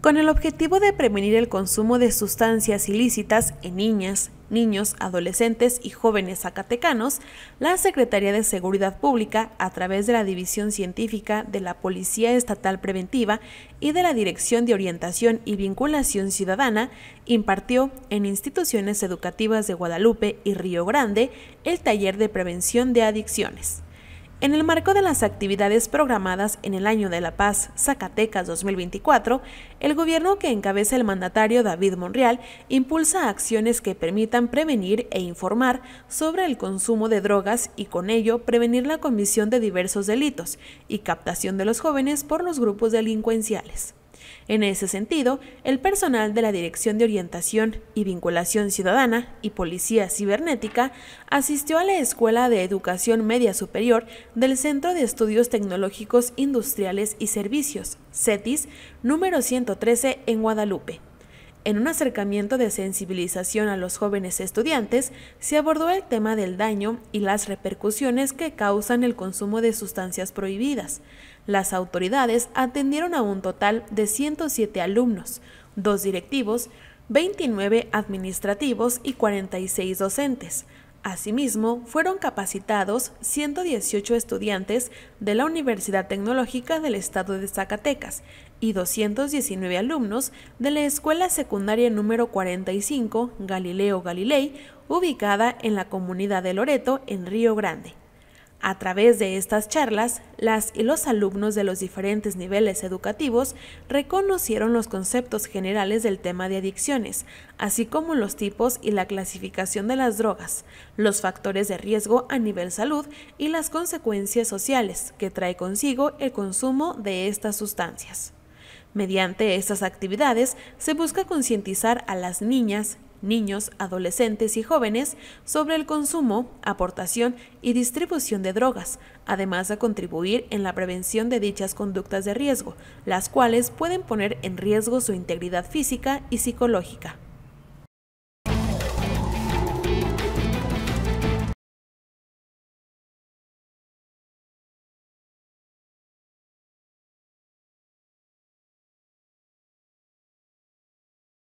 con el objetivo de prevenir el consumo de sustancias ilícitas en niñas, niños, adolescentes y jóvenes zacatecanos, la Secretaría de Seguridad Pública, a través de la División Científica de la Policía Estatal Preventiva y de la Dirección de Orientación y Vinculación Ciudadana, impartió en instituciones educativas de Guadalupe y Río Grande el taller de prevención de adicciones. En el marco de las actividades programadas en el Año de la Paz Zacatecas 2024, el gobierno que encabeza el mandatario David Monreal impulsa acciones que permitan prevenir e informar sobre el consumo de drogas y con ello prevenir la comisión de diversos delitos y captación de los jóvenes por los grupos delincuenciales. En ese sentido, el personal de la Dirección de Orientación y Vinculación Ciudadana y Policía Cibernética asistió a la Escuela de Educación Media Superior del Centro de Estudios Tecnológicos Industriales y Servicios, CETIS, número 113 en Guadalupe en un acercamiento de sensibilización a los jóvenes estudiantes, se abordó el tema del daño y las repercusiones que causan el consumo de sustancias prohibidas. Las autoridades atendieron a un total de 107 alumnos, dos directivos, 29 administrativos y 46 docentes. Asimismo, fueron capacitados 118 estudiantes de la Universidad Tecnológica del Estado de Zacatecas y 219 alumnos de la Escuela Secundaria número 45 Galileo Galilei, ubicada en la comunidad de Loreto, en Río Grande. A través de estas charlas, las y los alumnos de los diferentes niveles educativos reconocieron los conceptos generales del tema de adicciones, así como los tipos y la clasificación de las drogas, los factores de riesgo a nivel salud y las consecuencias sociales que trae consigo el consumo de estas sustancias. Mediante estas actividades se busca concientizar a las niñas, niños, adolescentes y jóvenes sobre el consumo, aportación y distribución de drogas, además a contribuir en la prevención de dichas conductas de riesgo, las cuales pueden poner en riesgo su integridad física y psicológica.